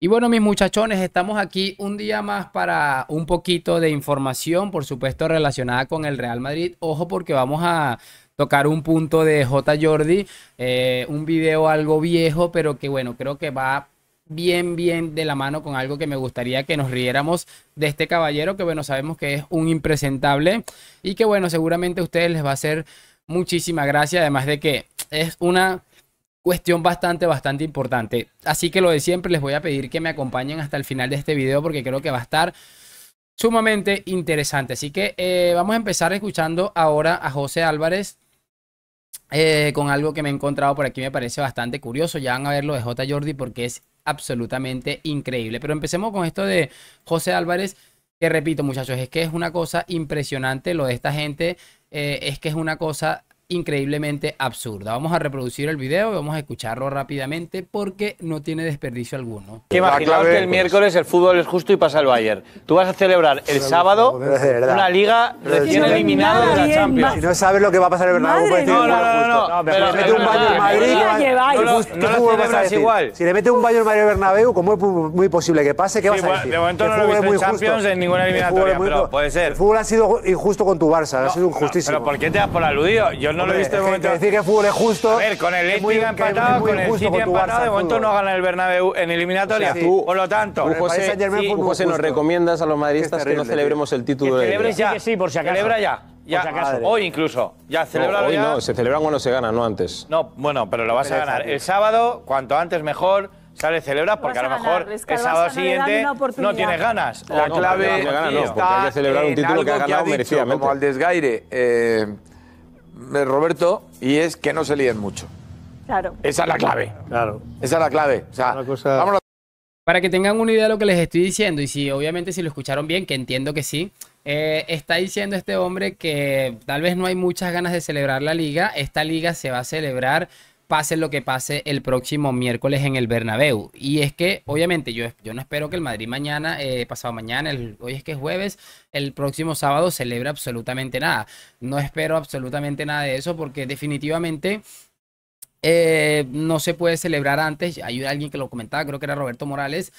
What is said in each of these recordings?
Y bueno, mis muchachones, estamos aquí un día más para un poquito de información, por supuesto, relacionada con el Real Madrid. Ojo porque vamos a tocar un punto de J. Jordi, eh, un video algo viejo, pero que bueno, creo que va bien, bien de la mano con algo que me gustaría que nos riéramos de este caballero, que bueno, sabemos que es un impresentable y que bueno, seguramente a ustedes les va a hacer muchísima gracia, además de que es una cuestión bastante, bastante importante. Así que lo de siempre, les voy a pedir que me acompañen hasta el final de este video porque creo que va a estar sumamente interesante. Así que eh, vamos a empezar escuchando ahora a José Álvarez eh, con algo que me he encontrado por aquí, me parece bastante curioso. Ya van a ver lo de J. Jordi porque es absolutamente increíble. Pero empecemos con esto de José Álvarez, que repito muchachos, es que es una cosa impresionante lo de esta gente, eh, es que es una cosa increíblemente absurda. Vamos a reproducir el vídeo y vamos a escucharlo rápidamente porque no tiene desperdicio alguno. Que imaginaos que el miércoles el fútbol es justo y pasa el Bayern. Tú vas a celebrar el sábado una liga recién eliminada de la Champions. Si no sabes lo que va a pasar el Bernabéu, pues no, no, no, no, pero mete un baño en Madrid. Si le mete un baño al Madrid Bernabéu, como es muy posible que pase, ¿qué vas a decir? De momento no lo he en Champions en ninguna eliminatoria, pero puede ser. El fútbol ha sido injusto con tu Barça, ha sido injustísimo. Pero ¿por qué te das por aludido? Yo no lo he visto de momento. Decir que fútbol es justo. A ver, con el Leipzig empatado, con el City empatado, de momento no gana el Bernabéu en eliminatoria. O por lo tanto, José, nos recomiendas a los madridistas que no celebremos el título. Que celebres ya, que sí, por si acaso. Celebra ya. hoy incluso. Ya celebra Hoy no, se celebra cuando se gana, no antes. No, bueno, pero lo vas a ganar. El sábado, cuanto antes mejor sale celebra porque a, lo mejor el sábado siguiente no tienes ganas. La clave no, hay que celebrar un título que ha ganado merecidamente. Como al desgaire, eh, eh, Roberto, y es que no se líen mucho. Claro. Esa es la clave. Claro. Esa es la clave. Para que tengan una idea de lo que les estoy diciendo, y si obviamente si lo escucharon bien, que entiendo que sí, eh, está diciendo este hombre que tal vez no hay muchas ganas de celebrar la liga. Esta liga se va a celebrar pase lo que pase el próximo miércoles en el Bernabéu. Y es que, obviamente, yo, yo no espero que el Madrid mañana, eh, pasado mañana, hoy es que es jueves, el próximo sábado celebre absolutamente nada. No espero absolutamente nada de eso porque definitivamente... Eh, no se puede celebrar antes, hay alguien que lo comentaba, creo que era Roberto Morales,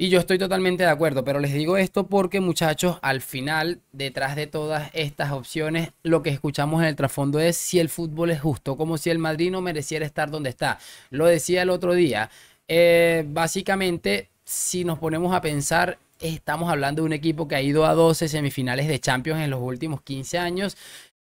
y yo estoy totalmente de acuerdo, pero les digo esto porque muchachos, al final, detrás de todas estas opciones, lo que escuchamos en el trasfondo es si el fútbol es justo, como si el Madrid no mereciera estar donde está. Lo decía el otro día, eh, básicamente, si nos ponemos a pensar, estamos hablando de un equipo que ha ido a 12 semifinales de Champions en los últimos 15 años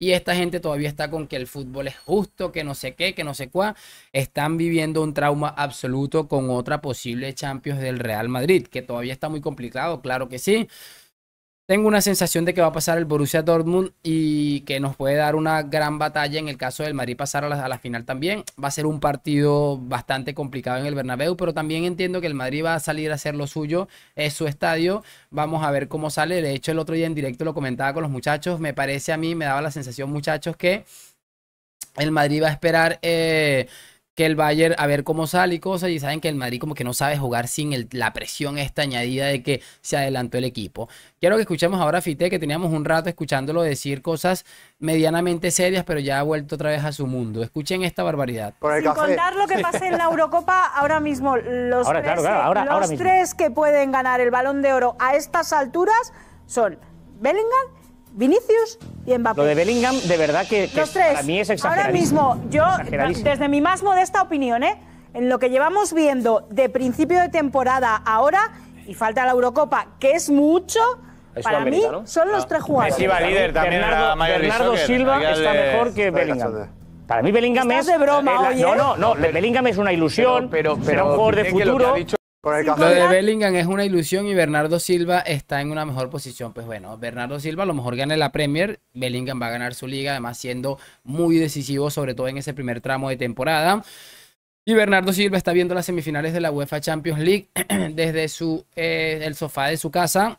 y esta gente todavía está con que el fútbol es justo, que no sé qué, que no sé cuá. Están viviendo un trauma absoluto con otra posible Champions del Real Madrid, que todavía está muy complicado, claro que sí. Tengo una sensación de que va a pasar el Borussia Dortmund y que nos puede dar una gran batalla en el caso del Madrid pasar a la, final también. Va a ser un partido bastante complicado en el Bernabéu, pero también entiendo que el Madrid va a salir a hacer lo suyo, es su estadio. Vamos a ver cómo sale. De hecho, el otro día en directo lo comentaba con los muchachos. Me parece a mí, me daba la sensación, muchachos, que el Madrid va a esperar... Eh, que el Bayern a ver cómo sale y cosas, y saben que el Madrid como que no sabe jugar sin la presión esta añadida de que se adelantó el equipo. Quiero que escuchemos ahora a Fite, que teníamos un rato escuchándolo decir cosas medianamente serias, pero ya ha vuelto otra vez a su mundo. Escuchen esta barbaridad. Sin contar lo que pasa en la Eurocopa, ahora mismo los, tres que pueden ganar el Balón de Oro a estas alturas son Bellingham Vinicius y Mbappé. Lo de Bellingham, de verdad que, para mí es exagerado. Ahora mismo, yo, desde mi más modesta opinión, ¿eh? en lo que llevamos viendo de principio de temporada ahora, y falta la Eurocopa, que es mucho, para mí son los ah. tres jugadores. Messi va líder también Bernardo, Silva está mejor que Bellingham. Para mí Bellingham es eh, de broma, eh, ¿eh? No, no, no, Bellingham es una ilusión, pero, un jugador de futuro lo de Bellingham es una ilusión y Bernardo Silva está en una mejor posición. Pues bueno, Bernardo Silva a lo mejor gana la Premier, Bellingham va a ganar su liga, además siendo muy decisivo, sobre todo en ese primer tramo de temporada. Y Bernardo Silva está viendo las semifinales de la UEFA Champions League desde su, eh, el sofá de su casa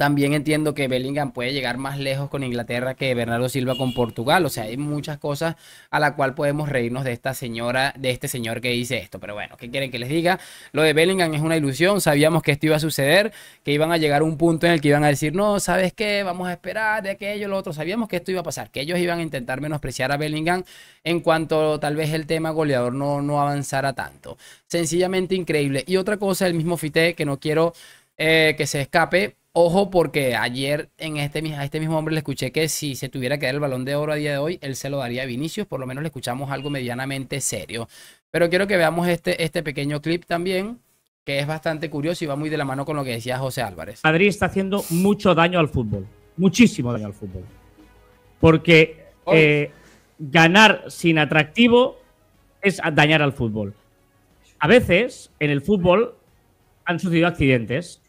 también entiendo que Bellingham puede llegar más lejos con Inglaterra que Bernardo Silva con Portugal. O sea, hay muchas cosas a la cual podemos reírnos de esta señora, de este señor que dice esto. Pero bueno, ¿qué quieren que les diga? Lo de Bellingham es una ilusión. Sabíamos que esto iba a suceder, que iban a llegar a un punto en el que iban a decir, no, ¿sabes qué? Vamos a esperar de aquello, lo otro. Sabíamos que esto iba a pasar, que ellos iban a intentar menospreciar a Bellingham en cuanto tal vez el tema goleador no, no avanzara tanto. Sencillamente increíble. Y otra cosa, el mismo Fite que no quiero eh, que se escape Ojo porque ayer en este, a este mismo hombre le escuché que si se tuviera que dar el balón de oro a día de hoy, él se lo daría a Vinicius, por lo menos le escuchamos algo medianamente serio. Pero quiero que veamos este, este pequeño clip también, que es bastante curioso y va muy de la mano con lo que decía José Álvarez. Madrid está haciendo mucho daño al fútbol, muchísimo daño al fútbol. Porque eh, ganar sin atractivo es dañar al fútbol. A veces en el fútbol han sucedido accidentes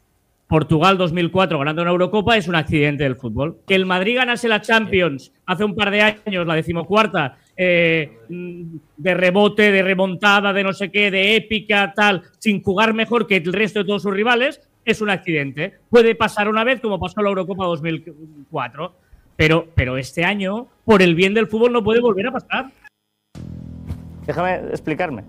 Portugal 2004 ganando una Eurocopa es un accidente del fútbol. Que el Madrid ganase la Champions hace un par de años, la decimocuarta, eh, mm, de rebote, de remontada, de no sé qué, de épica, tal, sin jugar mejor que el resto de todos sus rivales, es un accidente. Puede pasar una vez como pasó la Eurocopa 2004, pero, pero este año, por el bien del fútbol, no puede volver a pasar. Déjame explicarme.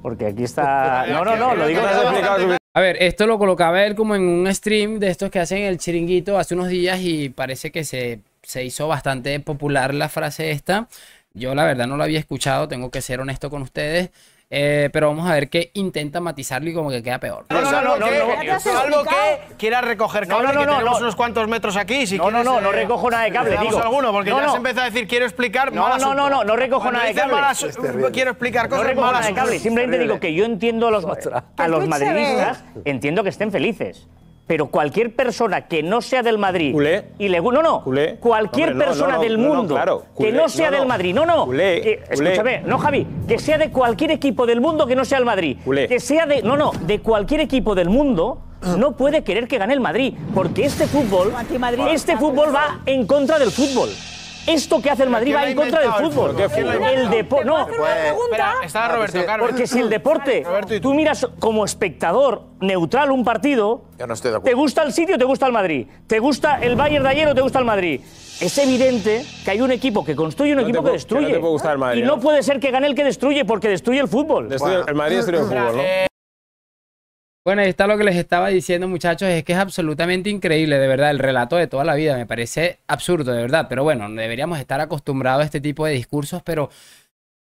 Porque aquí está. No, no, no, lo digo. No a ver, esto lo colocaba él como en un stream de estos que hacen el chiringuito hace unos días y parece que se, se, hizo bastante popular la frase esta. Yo la verdad no la había escuchado, tengo que ser honesto con ustedes. Eh, pero vamos a ver que intenta matizarlo y como que queda peor. No, no, no, no, no, Salvo que quiera recoger cable, no, no, no, no, unos cuantos metros aquí. Si no, no, no, no eh, recojo nada de cable, digo. alguno, porque ya se empieza a decir, quiero explicar No, no, no, no, no recojo este nada de cable. quiero explicar cosas No recojo nada de cable, simplemente digo que yo entiendo a los madridistas, eh. entiendo que estén felices pero cualquier persona que no sea del Madrid y le no no cualquier persona del mundo claro, que no sea del Madrid no no escúchame no Javi que sea de cualquier equipo del mundo que no sea el Madrid que sea de no no de cualquier equipo del mundo no puede querer que gane el Madrid porque este fútbol este fútbol va en contra del fútbol esto que hace el Madrid va en contra del fútbol. El deporte. No, pues, Roberto, Carlos. Porque si el deporte, tú miras como espectador neutral un partido, te gusta el sitio, te gusta el Madrid, te gusta el Bayern de ayer o te gusta el Madrid. Es evidente que hay un equipo que construye y un equipo que destruye. y no, ¿eh? puede ser que gane el que destruye, porque destruye el fútbol. El Madrid destruye el fútbol, ¿no? Eh, bueno, ahí está lo que les estaba diciendo, muchachos. Es que es absolutamente increíble, de verdad, el relato de toda la vida. Me parece absurdo, de verdad. Pero bueno, deberíamos estar acostumbrados a este tipo de discursos. Pero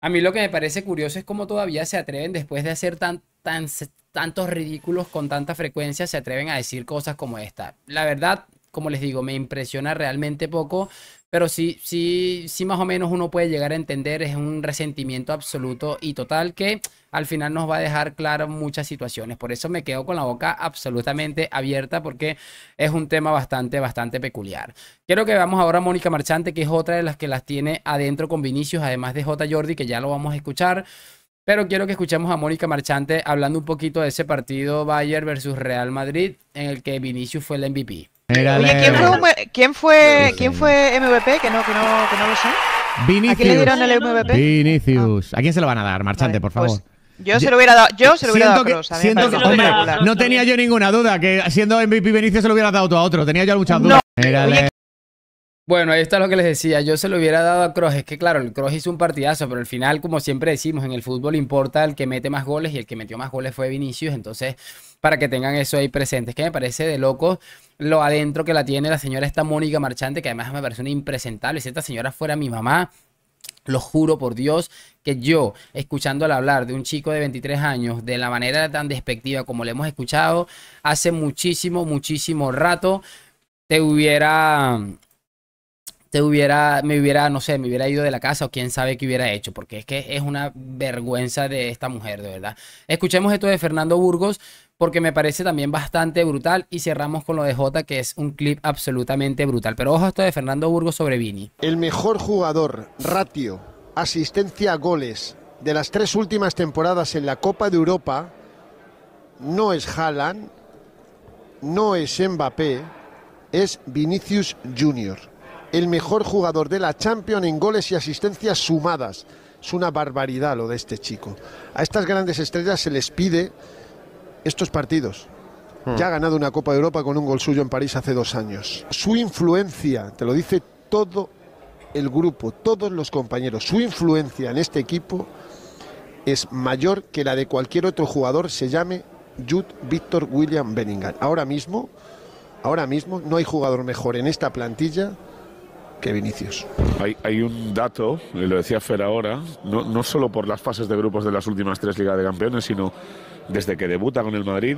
a mí lo que me parece curioso es cómo todavía se atreven, después de hacer tan, tan, tantos ridículos con tanta frecuencia, se atreven a decir cosas como esta. La verdad, como les digo, me impresiona realmente poco pero sí, sí, sí más o menos uno puede llegar a entender, es un resentimiento absoluto y total que al final nos va a dejar claro muchas situaciones. Por eso me quedo con la boca absolutamente abierta porque es un tema bastante, bastante peculiar. Quiero que veamos ahora a Mónica Marchante, que es otra de las que las tiene adentro con Vinicius, además de J. Jordi, que ya lo vamos a escuchar. Pero quiero que escuchemos a Mónica Marchante hablando un poquito de ese partido Bayern versus Real Madrid, en el que Vinicius fue el MVP. Oye, ¿quién fue, ¿quién fue, MVP? Que no, que no, que no lo sé. ¿A quién le dieron el MVP? Vinicius. Ah. ¿A quién se lo van a dar, marchante, por favor? Pues, yo, se lo hubiera dado, a Kroos. no tenía yo ninguna duda que siendo MVP Vinicius se lo hubiera dado a otro. Tenía yo muchas dudas. bueno, ahí está lo que les decía. Yo se lo hubiera dado a Kroos. Es que claro, el Kroos hizo un partidazo, pero al final, como siempre decimos, en el fútbol importa el que mete más goles y el que metió más goles fue Vinicius. Entonces, para que tengan eso ahí presente, es que me parece de locos lo adentro que la tiene la señora esta Mónica Marchante, que además me parece una impresentable. Si esta señora fuera mi mamá, lo juro por Dios que yo, al hablar de un chico de 23 años de la manera tan despectiva como le hemos escuchado, hace muchísimo, muchísimo rato te hubiera te hubiera, me hubiera, no sé, me hubiera ido de la casa o quién sabe qué hubiera hecho, porque es que es una vergüenza de esta mujer, de verdad. Escuchemos esto de Fernando Burgos porque me parece también bastante brutal. Y cerramos con lo de Jota, que es un clip absolutamente brutal. Pero ojo esto de Fernando Burgos sobre Vini. El mejor jugador, ratio, asistencia a goles de las tres últimas temporadas en la Copa de Europa no es Haaland, no es Mbappé, es Vinicius Junior. El mejor jugador de la Champions en goles y asistencias sumadas. Es una barbaridad lo de este chico. A estas grandes estrellas se les pide estos partidos. Hmm. Ya ha ganado una Copa de Europa con un gol suyo en París hace dos años. Su influencia, te lo dice todo el grupo, todos los compañeros, su influencia en este equipo es mayor que la de cualquier otro jugador, se llame Jude Victor William Bellingham. Ahora mismo, ahora mismo no hay jugador mejor en esta plantilla que Vinicius. Hay, un dato, lo decía Fer ahora, no solo por las fases de grupos de las últimas tres Ligas de Campeones, sino desde que debuta con el Madrid,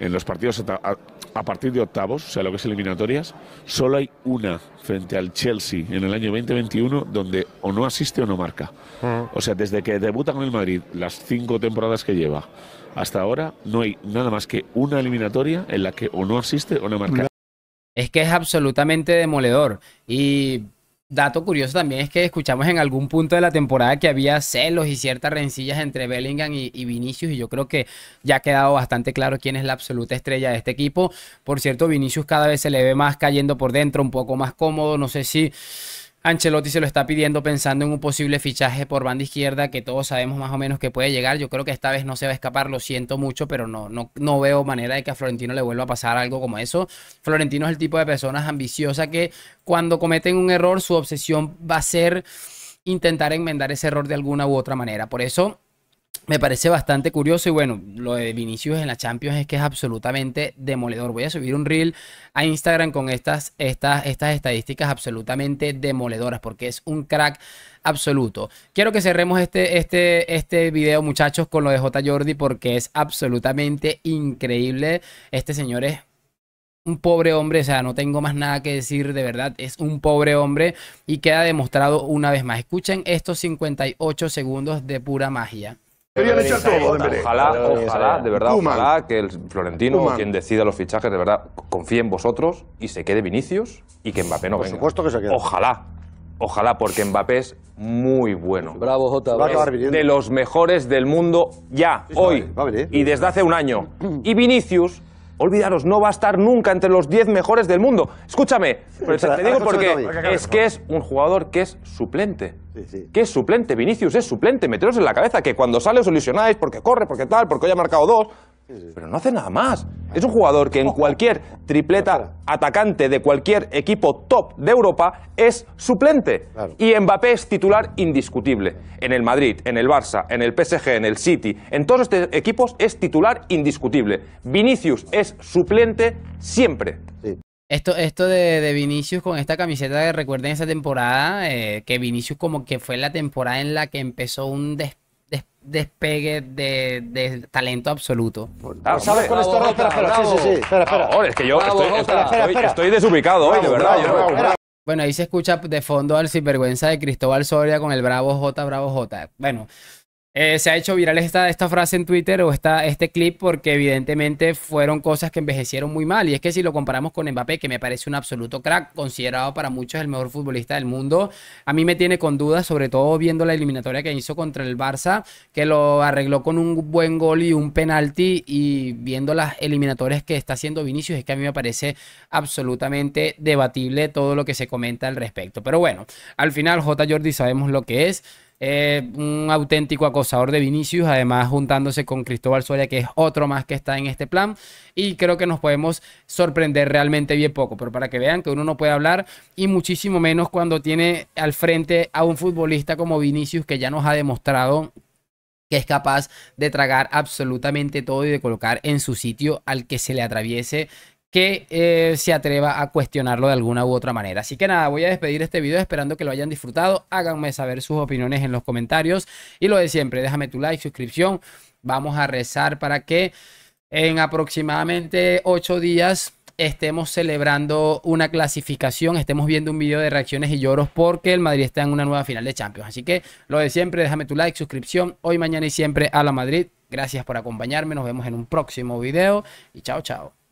en los partidos a, partir de octavos, o sea, lo que es eliminatorias, solo hay una frente al Chelsea en el año 2021 donde o no asiste o no marca. Mm. O sea, desde que debuta con el Madrid, las cinco temporadas que lleva hasta ahora, no hay nada más que una eliminatoria en la que o no asiste o no marca. Es que es absolutamente demoledor. Y Dato curioso también es que escuchamos en algún punto de la temporada que había celos y ciertas rencillas entre Bellingham y, Vinicius y yo creo que ya ha quedado bastante claro quién es la absoluta estrella de este equipo. Por cierto, Vinicius cada vez se le ve más cayendo por dentro, un poco más cómodo, no sé si Ancelotti se lo está pidiendo pensando en un posible fichaje por banda izquierda que todos sabemos más o menos que puede llegar. Yo creo que esta vez no se va a escapar, lo siento mucho, pero no, no, veo manera de que a Florentino le vuelva a pasar algo como eso. Florentino es el tipo de personas ambiciosa que cuando cometen un error su obsesión va a ser intentar enmendar ese error de alguna u otra manera. Por eso me parece bastante curioso y bueno, lo de Vinicius en la Champions es que es absolutamente demoledor. Voy a subir un reel a Instagram con estas, estas, estas estadísticas absolutamente demoledoras porque es un crack absoluto. Quiero que cerremos este, este, este video muchachos con lo de J. Jordi porque es absolutamente increíble. Este señor es un pobre hombre, o sea, no tengo más nada que decir, de verdad, es un pobre hombre y queda demostrado una vez más. Escuchen estos 58 segundos de pura magia. Ojalá, ojalá, de verdad, ojalá que el Florentino, quien decida los fichajes, de verdad, confíe en vosotros y se quede Vinicius y que Mbappé no Por venga. Por supuesto que se quede. Ojalá. Ojalá, porque Mbappé es muy bueno. Bravo, Jota. de los mejores del mundo ya, hoy. Y desde hace un año. Y Vinicius Olvidaros, no va a estar nunca entre los 10 mejores del mundo. Escúchame, pero te, digo porque es que es un jugador que es suplente. Que es suplente, Vinicius es suplente, meteros en la cabeza que cuando sale os ilusionáis porque corre, porque tal, porque hoy ha marcado dos, pero no hace nada más. Es un jugador que en cualquier tripleta atacante de cualquier equipo top de Europa es suplente. Y Mbappé es titular indiscutible. En el Madrid, en el Barça, en el PSG, en el City, en todos estos equipos es titular indiscutible. Vinicius es suplente siempre. Esto, esto de, Vinicius con esta camiseta, recuerden esa temporada, eh, que Vinicius como que fue la temporada en la que empezó un despliegue, despegue de, talento absoluto. Ah, ¿Sabes con esto? espera, espera, sí, sí, sí. Espera, espera. es que yo estoy, desubicado hoy, de verdad. Bueno, ahí se escucha de fondo al sinvergüenza de Cristóbal Soria con el Bravo J, Bravo J. Bueno, eh, se ha hecho viral esta, esta frase en Twitter o esta, este clip porque evidentemente fueron cosas que envejecieron muy mal. Y es que si lo comparamos con Mbappé, que me parece un absoluto crack, considerado para muchos el mejor futbolista del mundo, a mí me tiene con dudas, sobre todo viendo la eliminatoria que hizo contra el Barça, que lo arregló con un buen gol y un penalti. Y viendo las eliminatorias que está haciendo Vinicius, es que a mí me parece absolutamente debatible todo lo que se comenta al respecto. Pero bueno, al final J. Jordi sabemos lo que es. Eh, un auténtico acosador de Vinicius, además juntándose con Cristóbal Soria, que es otro más que está en este plan. Y creo que nos podemos sorprender realmente bien poco, pero para que vean que uno no puede hablar y muchísimo menos cuando tiene al frente a un futbolista como Vinicius, que ya nos ha demostrado que es capaz de tragar absolutamente todo y de colocar en su sitio al que se le atraviese que eh, se atreva a cuestionarlo de alguna u otra manera. Así que nada, voy a despedir este video esperando que lo hayan disfrutado. Háganme saber sus opiniones en los comentarios. Y lo de siempre, déjame tu like, suscripción. Vamos a rezar para que en aproximadamente ocho días estemos celebrando una clasificación, estemos viendo un video de reacciones y lloros porque el Madrid está en una nueva final de Champions. Así que lo de siempre, déjame tu like, suscripción, hoy, mañana y siempre a la Madrid. Gracias por acompañarme, nos vemos en un próximo video y chao, chao.